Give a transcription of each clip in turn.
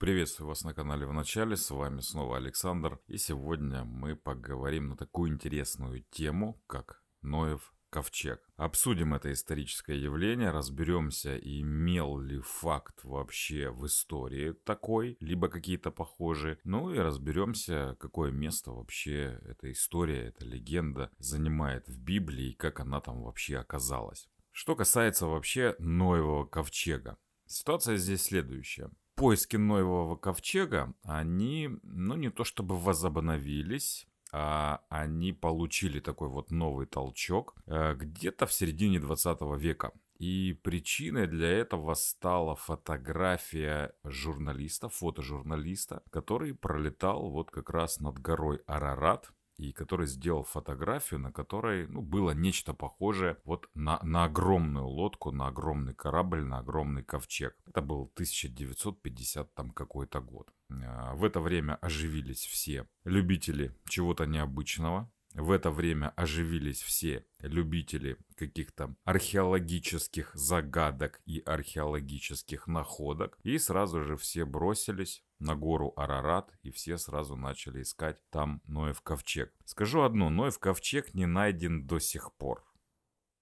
Приветствую вас на канале в начале, с вами снова Александр. И сегодня мы поговорим на такую интересную тему, как Ноев ковчег. Обсудим это историческое явление, разберемся, имел ли факт вообще в истории такой, либо какие-то похожие. Ну и разберемся, какое место вообще эта история, эта легенда занимает в Библии и как она там вообще оказалась. Что касается вообще Ноевого ковчега. Ситуация здесь следующая поиски нового ковчега, они, ну, не то чтобы возобновились, а они получили такой вот новый толчок э, где-то в середине 20 века. И причиной для этого стала фотография журналиста, фотожурналиста, который пролетал вот как раз над горой Арарат и который сделал фотографию, на которой ну, было нечто похожее вот на, на огромную лодку, на огромный корабль, на огромный ковчег. Это был 1950 там какой-то год. А, в это время оживились все любители чего-то необычного, в это время оживились все любители каких-то археологических загадок и археологических находок, и сразу же все бросились на гору Арарат, и все сразу начали искать там Ноев ковчег. Скажу одно, Ноев ковчег не найден до сих пор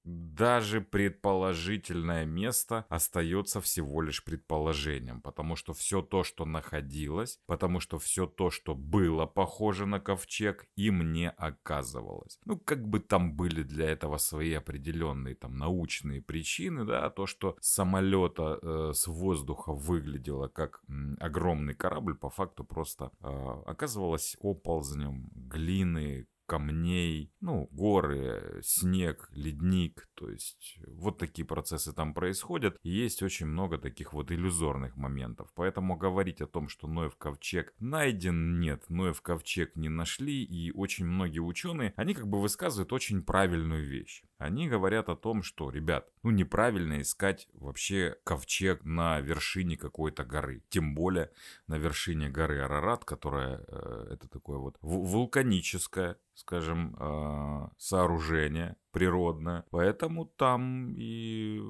даже предположительное место остается всего лишь предположением, потому что все то, что находилось, потому что все то, что было похоже на ковчег, им не оказывалось. Ну, как бы там были для этого свои определенные там научные причины, да, то, что самолета э, с воздуха выглядело как м, огромный корабль, по факту просто э, оказывалось оползнем глины, камней, ну, горы, снег, ледник, то есть вот такие процессы там происходят. И есть очень много таких вот иллюзорных моментов. Поэтому говорить о том, что Ноев ковчег найден, нет, Ноев ковчег не нашли, и очень многие ученые, они как бы высказывают очень правильную вещь они говорят о том, что, ребят, ну неправильно искать вообще ковчег на вершине какой-то горы. Тем более на вершине горы Арарат, которая э, это такое вот вулканическое, скажем, э, сооружение природное. Поэтому там и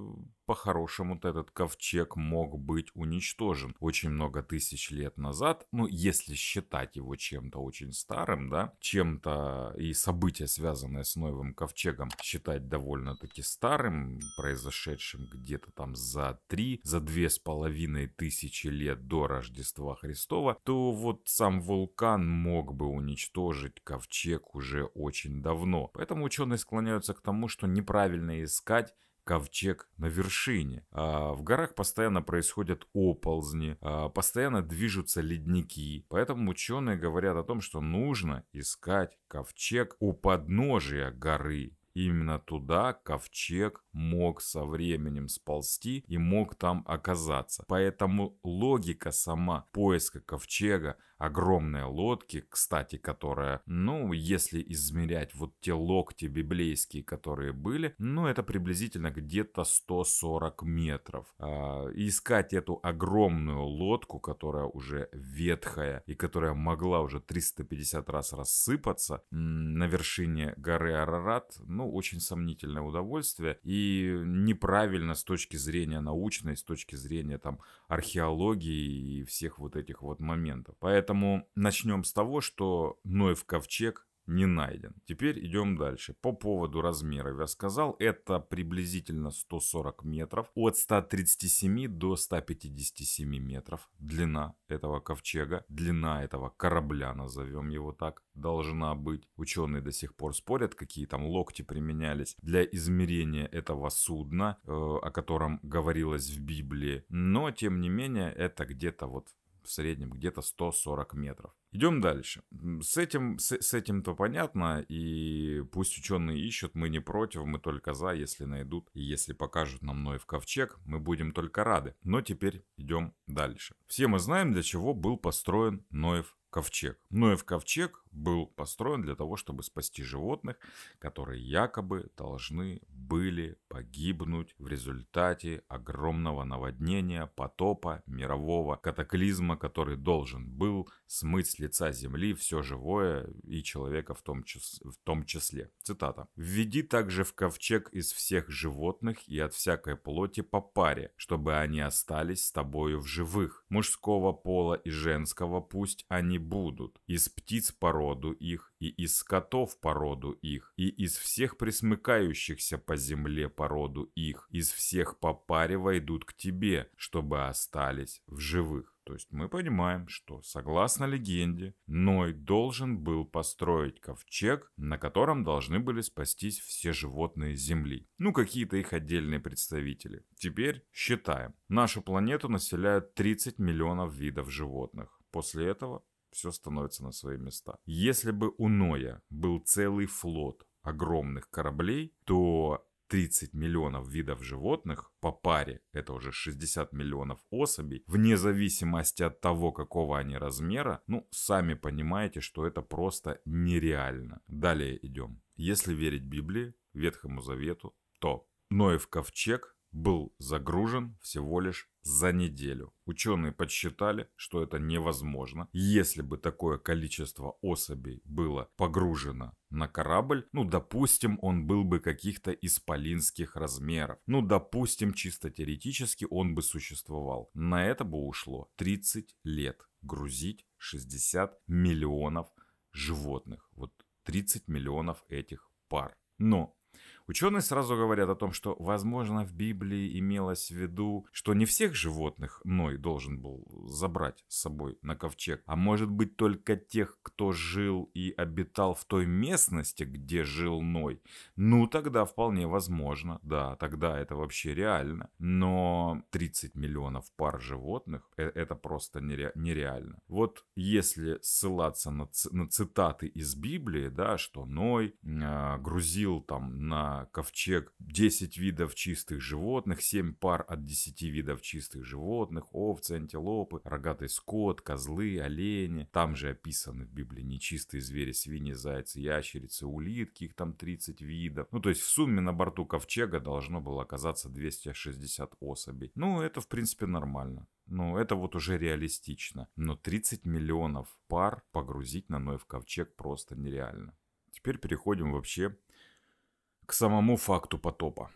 по-хорошему этот ковчег мог быть уничтожен очень много тысяч лет назад, ну, если считать его чем-то очень старым, да, чем-то и события, связанные с новым ковчегом, считать довольно-таки старым, произошедшим где-то там за три, за две с половиной тысячи лет до Рождества Христова, то вот сам вулкан мог бы уничтожить ковчег уже очень давно. Поэтому ученые склоняются к тому, что неправильно искать ковчег на вершине. А в горах постоянно происходят оползни, а постоянно движутся ледники. Поэтому ученые говорят о том, что нужно искать ковчег у подножия горы. Именно туда ковчег мог со временем сползти и мог там оказаться. Поэтому логика сама поиска ковчега, огромные лодки, кстати, которая, ну, если измерять вот те локти библейские, которые были, ну, это приблизительно где-то 140 метров. А, искать эту огромную лодку, которая уже ветхая и которая могла уже 350 раз рассыпаться на вершине горы Арарат, ну, очень сомнительное удовольствие и неправильно с точки зрения научной, с точки зрения там археологии и всех вот этих вот моментов. Поэтому начнем с того, что Ноев ковчег не найден. Теперь идем дальше. По поводу размеров я сказал, это приблизительно 140 метров, от 137 до 157 метров длина этого ковчега, длина этого корабля, назовем его так, должна быть. Ученые до сих пор спорят, какие там локти применялись для измерения этого судна, э, о котором говорилось в Библии. Но, тем не менее, это где-то вот в среднем где-то 140 метров. Идем дальше. С этим, с, с этим-то понятно, и пусть ученые ищут, мы не против, мы только за, если найдут, и если покажут нам Ноев ковчег, мы будем только рады. Но теперь идем дальше. Все мы знаем, для чего был построен Ноев ковчег. Ноев ковчег был построен для того, чтобы спасти животных, которые якобы должны были погибнуть в результате огромного наводнения, потопа, мирового катаклизма, который должен был смыть с лица земли все живое и человека в том, чис... в том числе. Цитата. «Введи также в ковчег из всех животных и от всякой плоти по паре, чтобы они остались с тобою в живых. Мужского пола и женского пусть они будут. Из птиц породу их, и из скотов породу их, и из всех присмыкающихся по земле породу их, из всех по паре войдут к тебе, чтобы остались в живых. То есть мы понимаем, что, согласно легенде, Ной должен был построить ковчег, на котором должны были спастись все животные Земли. Ну, какие-то их отдельные представители. Теперь считаем. Нашу планету населяют 30 миллионов видов животных. После этого все становится на свои места. Если бы у Ноя был целый флот огромных кораблей, то 30 миллионов видов животных по паре, это уже 60 миллионов особей, вне зависимости от того, какого они размера, ну, сами понимаете, что это просто нереально. Далее идем. Если верить Библии, Ветхому Завету, то Ноев ковчег был загружен всего лишь за неделю. Ученые подсчитали, что это невозможно. Если бы такое количество особей было погружено на корабль, ну, допустим, он был бы каких-то исполинских размеров. Ну, допустим, чисто теоретически он бы существовал. На это бы ушло 30 лет грузить 60 миллионов животных. Вот 30 миллионов этих пар. Но Ученые сразу говорят о том, что, возможно, в Библии имелось в виду, что не всех животных Ной должен был забрать с собой на ковчег, а может быть только тех, кто жил и обитал в той местности, где жил Ной. Ну, тогда вполне возможно, да, тогда это вообще реально. Но 30 миллионов пар животных, э, это просто нереально. Вот если ссылаться на, на цитаты из Библии, да, что Ной э, грузил там на ковчег 10 видов чистых животных, 7 пар от 10 видов чистых животных, овцы, антилопы, рогатый скот, козлы, олени. Там же описаны в Библии нечистые звери, свиньи, зайцы, ящерицы, улитки, их там 30 видов. Ну, то есть в сумме на борту ковчега должно было оказаться 260 особей. Ну, это в принципе нормально. Ну, это вот уже реалистично. Но 30 миллионов пар погрузить на ной в ковчег просто нереально. Теперь переходим вообще к самому факту потопа.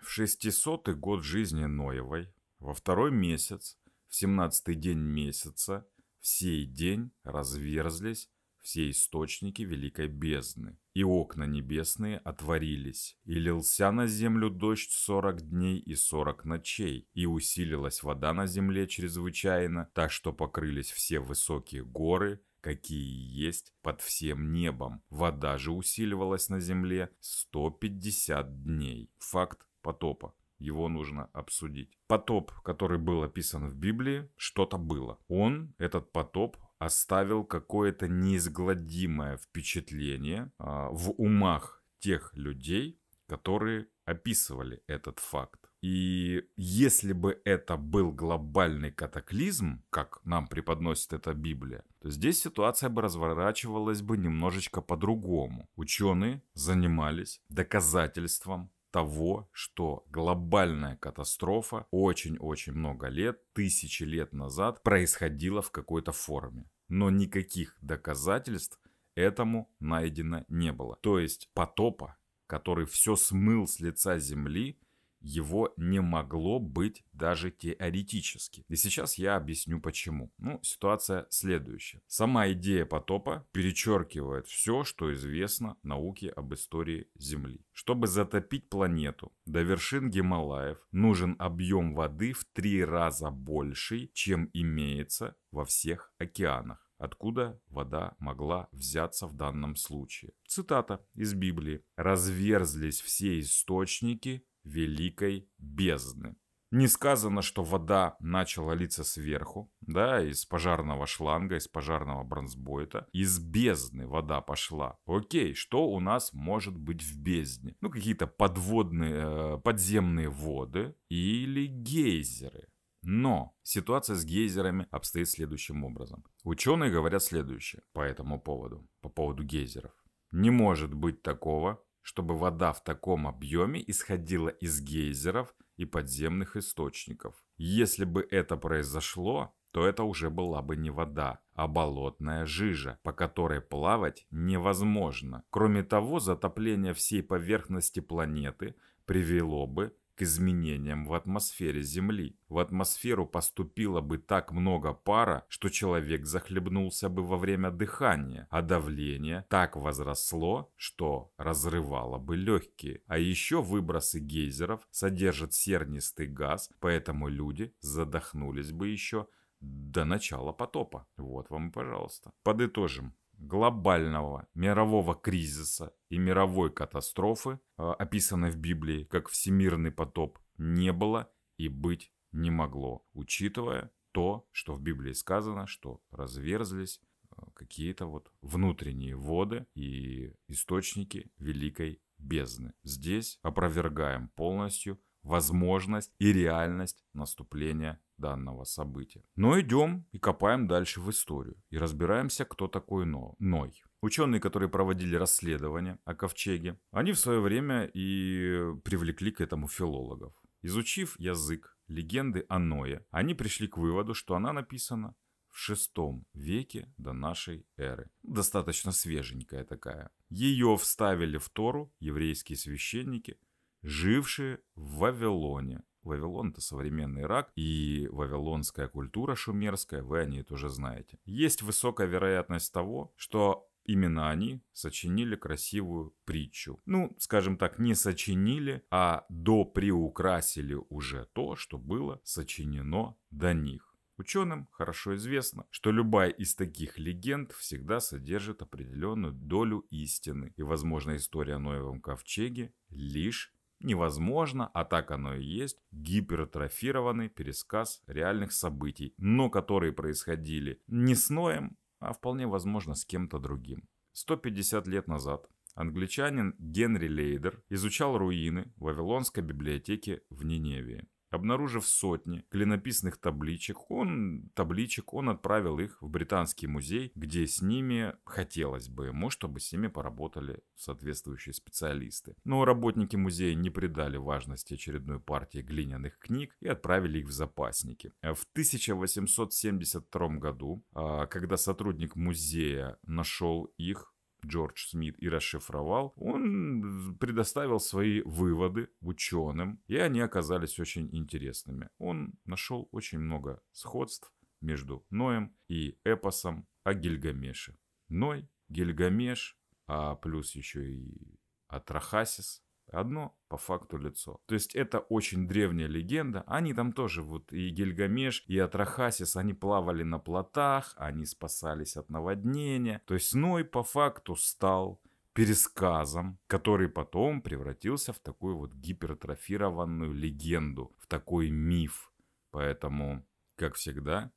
В 600 год жизни Ноевой, во второй месяц, в 17 день месяца, в сей день разверзлись все источники великой бездны, и окна небесные отворились, и лился на землю дождь сорок дней и сорок ночей, и усилилась вода на земле чрезвычайно, так что покрылись все высокие горы, какие есть под всем небом. Вода же усиливалась на земле 150 дней. Факт потопа. Его нужно обсудить. Потоп, который был описан в Библии, что-то было. Он, этот потоп, оставил какое-то неизгладимое впечатление а, в умах тех людей, которые описывали этот факт. И если бы это был глобальный катаклизм, как нам преподносит эта Библия, то здесь ситуация бы разворачивалась бы немножечко по-другому. Ученые занимались доказательством того, что глобальная катастрофа очень-очень много лет, тысячи лет назад происходила в какой-то форме. Но никаких доказательств этому найдено не было. То есть потопа, который все смыл с лица земли, его не могло быть даже теоретически. И сейчас я объясню почему. Ну, ситуация следующая. Сама идея потопа перечеркивает все, что известно науке об истории Земли. Чтобы затопить планету до вершин Гималаев, нужен объем воды в три раза больше, чем имеется во всех океанах откуда вода могла взяться в данном случае. Цитата из Библии. «Разверзлись все источники, великой бездны. Не сказано, что вода начала литься сверху, да, из пожарного шланга, из пожарного бронзбойта. Из бездны вода пошла. Окей, что у нас может быть в бездне? Ну, какие-то подводные, э, подземные воды или гейзеры. Но ситуация с гейзерами обстоит следующим образом. Ученые говорят следующее по этому поводу, по поводу гейзеров. Не может быть такого, чтобы вода в таком объеме исходила из гейзеров и подземных источников. Если бы это произошло, то это уже была бы не вода, а болотная жижа, по которой плавать невозможно. Кроме того, затопление всей поверхности планеты привело бы к изменениям в атмосфере Земли. В атмосферу поступило бы так много пара, что человек захлебнулся бы во время дыхания, а давление так возросло, что разрывало бы легкие. А еще выбросы гейзеров содержат сернистый газ, поэтому люди задохнулись бы еще до начала потопа. Вот вам и пожалуйста. Подытожим глобального мирового кризиса и мировой катастрофы, э, описанной в Библии как всемирный потоп, не было и быть не могло, учитывая то, что в Библии сказано, что разверзлись э, какие-то вот внутренние воды и источники великой бездны. Здесь опровергаем полностью возможность и реальность наступления данного события. Но идем и копаем дальше в историю и разбираемся, кто такой Ной. Ученые, которые проводили расследование о ковчеге, они в свое время и привлекли к этому филологов. Изучив язык легенды о Ное, они пришли к выводу, что она написана в шестом веке до нашей эры. Достаточно свеженькая такая. Ее вставили в Тору еврейские священники – жившие в Вавилоне. Вавилон – это современный Ирак, и вавилонская культура шумерская, вы о ней тоже знаете. Есть высокая вероятность того, что именно они сочинили красивую притчу. Ну, скажем так, не сочинили, а доприукрасили уже то, что было сочинено до них. Ученым хорошо известно, что любая из таких легенд всегда содержит определенную долю истины, и, возможно, история о Ноевом ковчеге – лишь Невозможно, а так оно и есть, гипертрофированный пересказ реальных событий, но которые происходили не с Ноем, а вполне возможно с кем-то другим. 150 лет назад англичанин Генри Лейдер изучал руины Вавилонской библиотеки в Ниневии. Обнаружив сотни клинописных табличек, он, табличек, он отправил их в Британский музей, где с ними хотелось бы ему, чтобы с ними поработали соответствующие специалисты. Но работники музея не придали важности очередной партии глиняных книг и отправили их в запасники. В 1872 году, а, когда сотрудник музея нашел их, Джордж Смит и расшифровал, он предоставил свои выводы ученым, и они оказались очень интересными. Он нашел очень много сходств между Ноем и эпосом о Гильгамеше. Ной, Гильгамеш, а плюс еще и Атрахасис, Одно по факту лицо. То есть это очень древняя легенда. Они там тоже вот и Гильгамеш, и Атрахасис, они плавали на плотах, они спасались от наводнения. То есть Ной по факту стал пересказом, который потом превратился в такую вот гипертрофированную легенду, в такой миф. Поэтому, как всегда,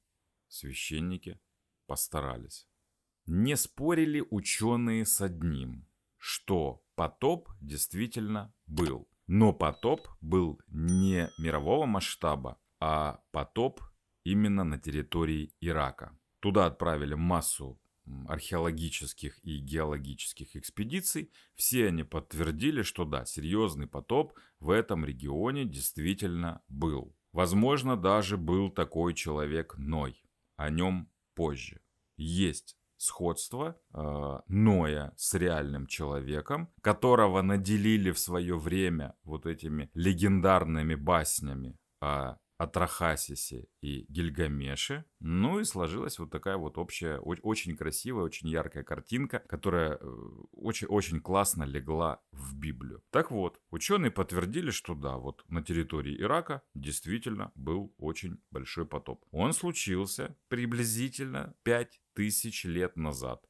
священники постарались. Не спорили ученые с одним, что потоп действительно был. Но потоп был не мирового масштаба, а потоп именно на территории Ирака. Туда отправили массу археологических и геологических экспедиций, все они подтвердили, что да, серьезный потоп в этом регионе действительно был. Возможно, даже был такой человек Ной. О нем позже. Есть сходство э, Ноя с реальным человеком, которого наделили в свое время вот этими легендарными баснями о Атрахасисе и Гильгамеше. Ну и сложилась вот такая вот общая, очень красивая, очень яркая картинка, которая очень-очень э, классно легла в Библию. Так вот, ученые подтвердили, что да, вот на территории Ирака действительно был очень большой потоп. Он случился приблизительно 5000 лет назад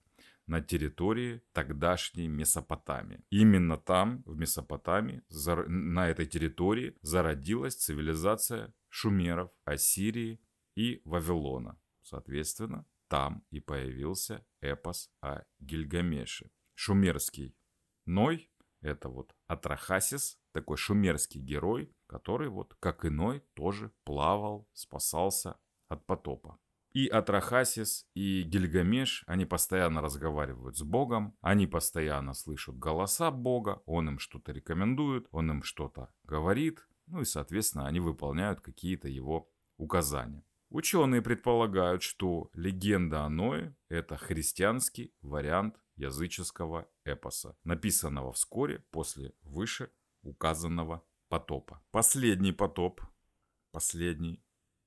на территории тогдашней Месопотамии. Именно там, в Месопотамии, на этой территории зародилась цивилизация шумеров, Ассирии и Вавилона. Соответственно, там и появился эпос о Гильгамеше. Шумерский Ной – это вот Атрахасис, такой шумерский герой, который вот, как и Ной, тоже плавал, спасался от потопа. И Атрахасис, и Гильгамеш, они постоянно разговаривают с Богом, они постоянно слышат голоса Бога, он им что-то рекомендует, он им что-то говорит – ну и, соответственно, они выполняют какие-то его указания. Ученые предполагают, что легенда о Ное – это христианский вариант языческого эпоса, написанного вскоре после выше указанного потопа. Последний потоп, последний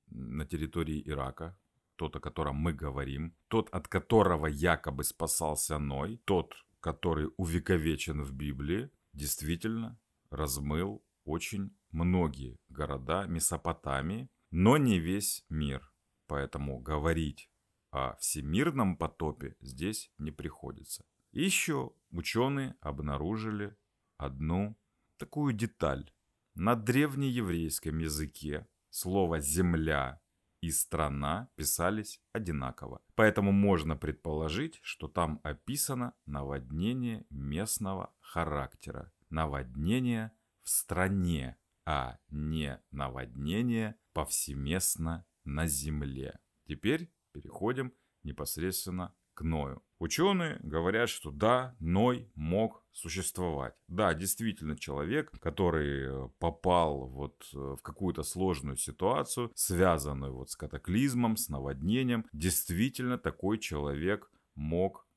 на территории Ирака, тот, о котором мы говорим, тот, от которого якобы спасался Ной, тот, который увековечен в Библии, действительно размыл очень многие города Месопотамии, но не весь мир. Поэтому говорить о всемирном потопе здесь не приходится. еще ученые обнаружили одну такую деталь. На древнееврейском языке слово «земля» и «страна» писались одинаково. Поэтому можно предположить, что там описано наводнение местного характера. Наводнение в стране а не наводнение повсеместно на Земле. Теперь переходим непосредственно к Ною. Ученые говорят, что да, Ной мог существовать. Да, действительно, человек, который э, попал вот э, в какую-то сложную ситуацию, связанную вот с катаклизмом, с наводнением, действительно такой человек мог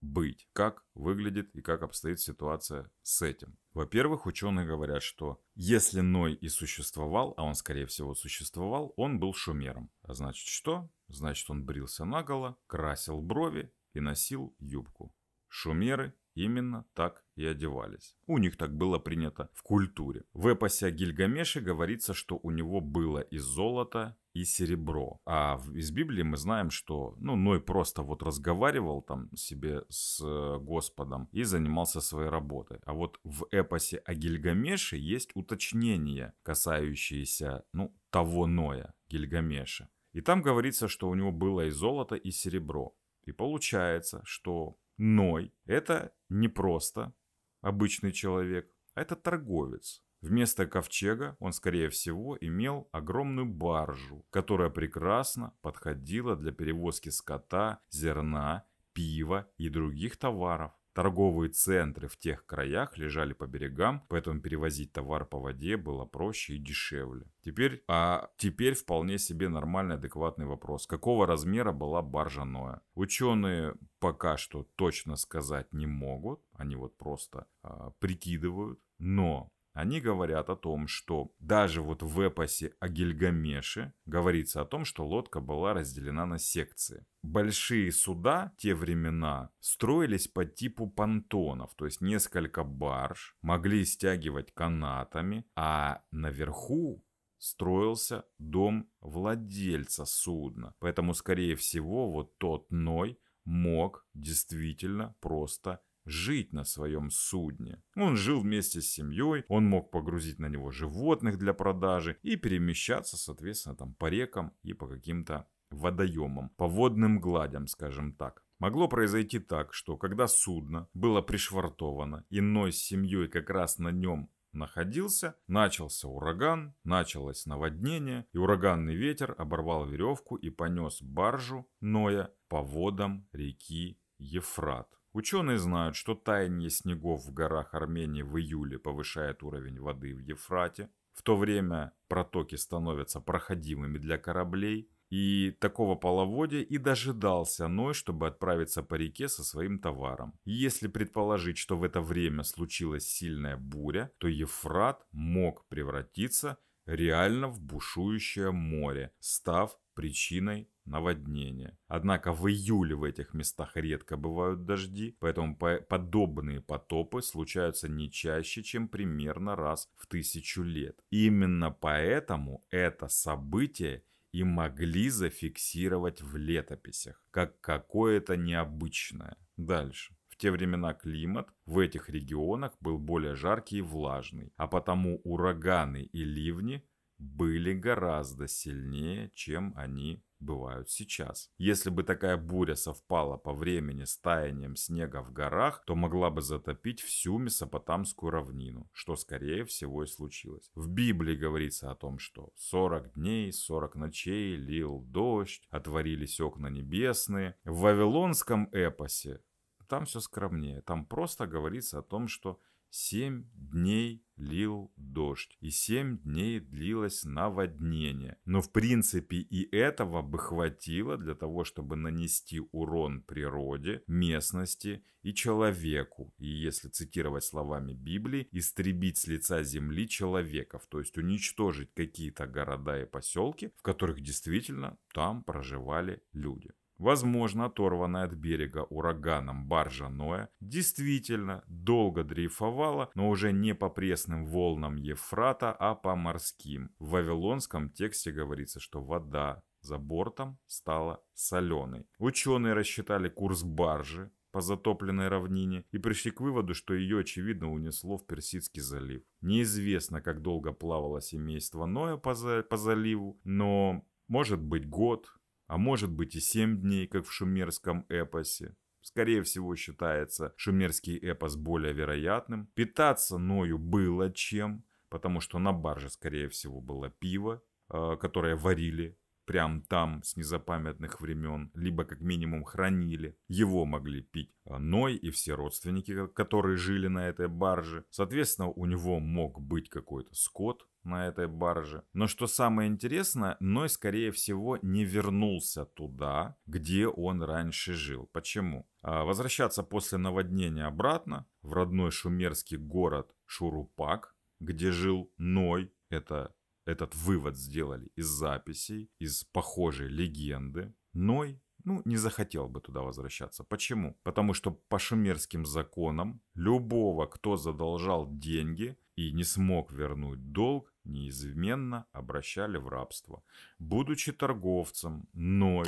быть, как выглядит и как обстоит ситуация с этим. Во-первых, ученые говорят, что если Ной и существовал, а он, скорее всего, существовал, он был шумером. А значит что? Значит, он брился наголо, красил брови и носил юбку. Шумеры Именно так и одевались. У них так было принято в культуре. В эпосе о Гильгамеше говорится, что у него было и золото, и серебро. А из Библии мы знаем, что ну, Ной просто вот разговаривал там себе с э, Господом и занимался своей работой. А вот в эпосе о Гильгамеше есть уточнение, касающееся ну, того Ноя, Гильгамеша. И там говорится, что у него было и золото, и серебро. И получается, что Ной – это не просто обычный человек, а это торговец. Вместо ковчега он, скорее всего, имел огромную баржу, которая прекрасно подходила для перевозки скота, зерна, пива и других товаров. Торговые центры в тех краях лежали по берегам, поэтому перевозить товар по воде было проще и дешевле. Теперь, а теперь вполне себе нормальный, адекватный вопрос. Какого размера была баржа Ноя? Ученые пока что точно сказать не могут, они вот просто э, прикидывают, но они говорят о том, что даже вот в эпосе о Гильгамеше говорится о том, что лодка была разделена на секции. Большие суда те времена строились по типу понтонов, то есть несколько барж могли стягивать канатами, а наверху строился дом владельца судна. Поэтому, скорее всего, вот тот Ной мог действительно просто жить на своем судне. Он жил вместе с семьей, он мог погрузить на него животных для продажи и перемещаться, соответственно, там по рекам и по каким-то водоемам, по водным гладям, скажем так. Могло произойти так, что когда судно было пришвартовано, и Ной с семьей как раз на нем находился, начался ураган, началось наводнение, и ураганный ветер оборвал веревку и понес баржу Ноя по водам реки Ефрат. Ученые знают, что таяние снегов в горах Армении в июле повышает уровень воды в Ефрате, в то время протоки становятся проходимыми для кораблей, и такого половодья и дожидался Ной, чтобы отправиться по реке со своим товаром. Если предположить, что в это время случилась сильная буря, то Ефрат мог превратиться реально в бушующее море, став причиной наводнения. Однако в июле в этих местах редко бывают дожди, поэтому по подобные потопы случаются не чаще, чем примерно раз в тысячу лет. Именно поэтому это событие и могли зафиксировать в летописях, как какое-то необычное. Дальше. В те времена климат в этих регионах был более жаркий и влажный, а потому ураганы и ливни были гораздо сильнее, чем они бывают сейчас. Если бы такая буря совпала по времени с таянием снега в горах, то могла бы затопить всю Месопотамскую равнину, что скорее всего и случилось. В Библии говорится о том, что 40 дней, 40 ночей лил дождь, отворились окна небесные. В вавилонском эпосе там все скромнее. Там просто говорится о том, что Семь дней лил дождь, и семь дней длилось наводнение. Но в принципе и этого бы хватило для того, чтобы нанести урон природе, местности и человеку. И если цитировать словами Библии, истребить с лица земли человеков, то есть уничтожить какие-то города и поселки, в которых действительно там проживали люди. Возможно, оторванная от берега ураганом баржа Ноя действительно долго дрейфовала, но уже не по пресным волнам Ефрата, а по морским. В вавилонском тексте говорится, что вода за бортом стала соленой. Ученые рассчитали курс баржи по затопленной равнине и пришли к выводу, что ее, очевидно, унесло в Персидский залив. Неизвестно, как долго плавало семейство Ноя по, за... по заливу, но может быть год, а может быть и 7 дней, как в шумерском эпосе. Скорее всего, считается шумерский эпос более вероятным. Питаться Ною было чем, потому что на барже, скорее всего, было пиво, э, которое варили прям там с незапамятных времен, либо как минимум хранили. Его могли пить Ной и все родственники, которые жили на этой барже. Соответственно, у него мог быть какой-то скот, на этой барже. Но что самое интересное, Ной, скорее всего, не вернулся туда, где он раньше жил. Почему? А, возвращаться после наводнения обратно в родной шумерский город Шурупак, где жил Ной, это этот вывод сделали из записей, из похожей легенды, Ной ну, не захотел бы туда возвращаться. Почему? Потому что по шумерским законам любого, кто задолжал деньги и не смог вернуть долг, неизменно обращали в рабство. Будучи торговцем, Ной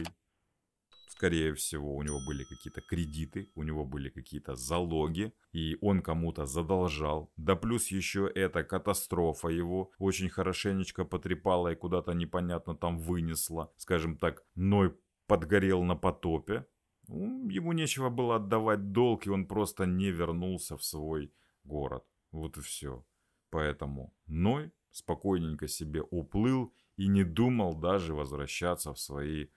Скорее всего, у него были какие-то кредиты, у него были какие-то залоги, и он кому-то задолжал. Да плюс еще эта катастрофа его очень хорошенечко потрепала и куда-то непонятно там вынесла. Скажем так, Ной подгорел на потопе. Ему нечего было отдавать долг, и он просто не вернулся в свой город. Вот и все. Поэтому Ной спокойненько себе уплыл и не думал даже возвращаться в свои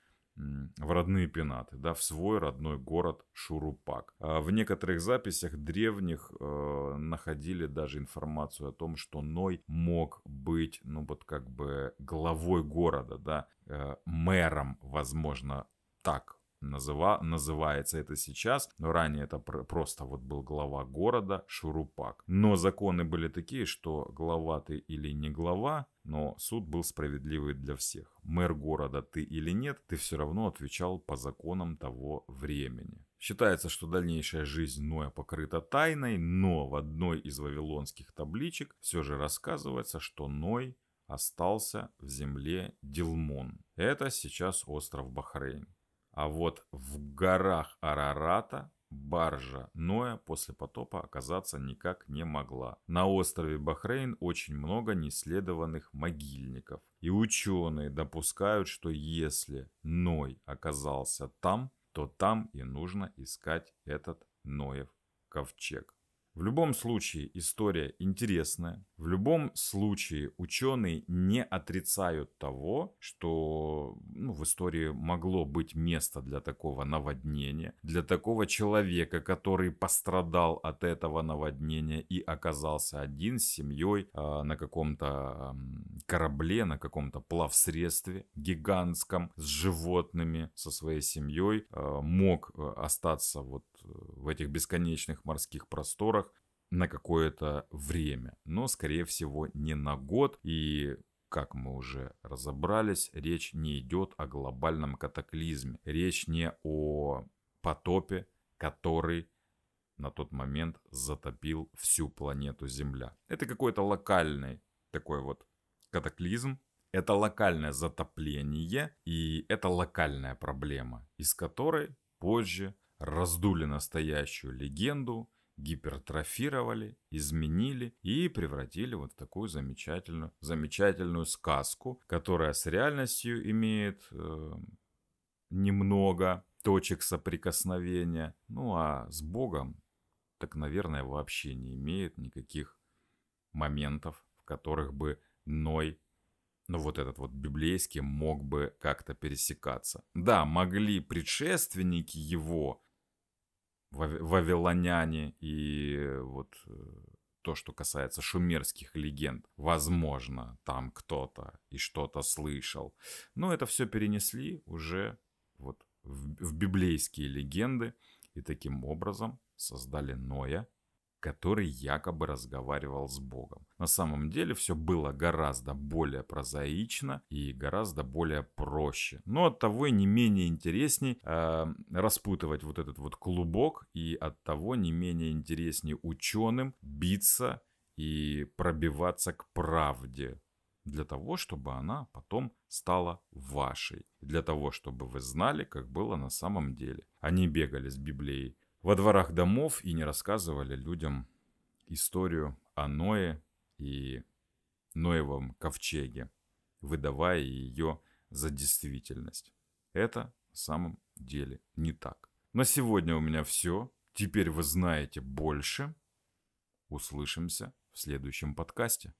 в родные пенаты, да, в свой родной город Шурупак. А в некоторых записях древних э, находили даже информацию о том, что Ной мог быть, ну вот как бы главой города, да, э, мэром, возможно, так называ, называется это сейчас, но ранее это просто вот был глава города Шурупак. Но законы были такие, что глава ты или не глава, но суд был справедливый для всех. Мэр города ты или нет, ты все равно отвечал по законам того времени. Считается, что дальнейшая жизнь Ноя покрыта тайной, но в одной из вавилонских табличек все же рассказывается, что Ной остался в земле Дилмон. Это сейчас остров Бахрейн. А вот в горах Арарата баржа Ноя после потопа оказаться никак не могла. На острове Бахрейн очень много неследованных могильников. И ученые допускают, что если Ной оказался там, то там и нужно искать этот Ноев ковчег. В любом случае история интересная. В любом случае ученые не отрицают того, что ну, в истории могло быть место для такого наводнения, для такого человека, который пострадал от этого наводнения и оказался один с семьей э, на каком-то э, корабле, на каком-то плавсредстве гигантском с животными, со своей семьей, а, э, мог остаться вот в этих бесконечных морских просторах на какое-то время, но, скорее всего, не на год. И, как мы уже разобрались, речь не идет о глобальном катаклизме. Речь не о потопе, который на тот момент затопил всю планету Земля. Это какой-то локальный такой вот катаклизм, это локальное затопление и это локальная проблема, из которой позже раздули настоящую легенду, гипертрофировали, изменили и превратили вот в такую замечательную, замечательную сказку, которая с реальностью имеет э, немного точек соприкосновения, ну а с Богом так, наверное, вообще не имеет никаких моментов, в которых бы Ной, ну вот этот вот библейский, мог бы как-то пересекаться. Да, могли предшественники его вавилоняне и вот э, то, что касается шумерских легенд. Возможно, там кто-то и что-то слышал. Но это все перенесли уже вот в, в библейские легенды и таким образом создали Ноя который якобы разговаривал с Богом. На самом деле все было гораздо более прозаично и гораздо более проще. Но от того и не менее интересней э, распутывать вот этот вот клубок и от того не менее интересней ученым биться и пробиваться к правде для того, чтобы она потом стала вашей, для того, чтобы вы знали, как было на самом деле. Они бегали с Библией во дворах домов и не рассказывали людям историю о Ное и Ноевом ковчеге, выдавая ее за действительность. Это на самом деле не так. На сегодня у меня все. Теперь вы знаете больше. Услышимся в следующем подкасте.